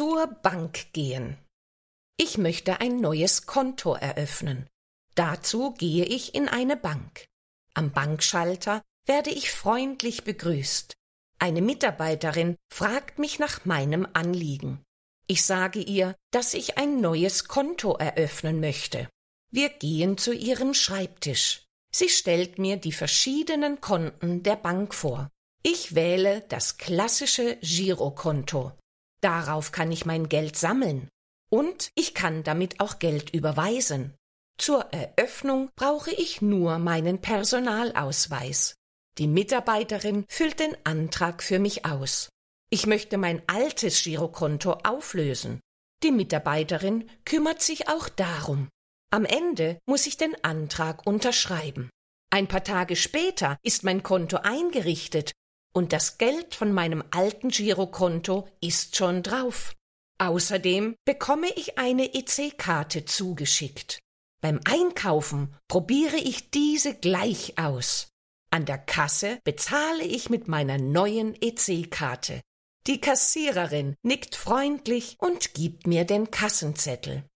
zur Bank gehen. Ich möchte ein neues Konto eröffnen. Dazu gehe ich in eine Bank. Am Bankschalter werde ich freundlich begrüßt. Eine Mitarbeiterin fragt mich nach meinem Anliegen. Ich sage ihr, dass ich ein neues Konto eröffnen möchte. Wir gehen zu ihrem Schreibtisch. Sie stellt mir die verschiedenen Konten der Bank vor. Ich wähle das klassische Girokonto. Darauf kann ich mein Geld sammeln. Und ich kann damit auch Geld überweisen. Zur Eröffnung brauche ich nur meinen Personalausweis. Die Mitarbeiterin füllt den Antrag für mich aus. Ich möchte mein altes Girokonto auflösen. Die Mitarbeiterin kümmert sich auch darum. Am Ende muss ich den Antrag unterschreiben. Ein paar Tage später ist mein Konto eingerichtet und das Geld von meinem alten Girokonto ist schon drauf. Außerdem bekomme ich eine EC-Karte zugeschickt. Beim Einkaufen probiere ich diese gleich aus. An der Kasse bezahle ich mit meiner neuen EC-Karte. Die Kassiererin nickt freundlich und gibt mir den Kassenzettel.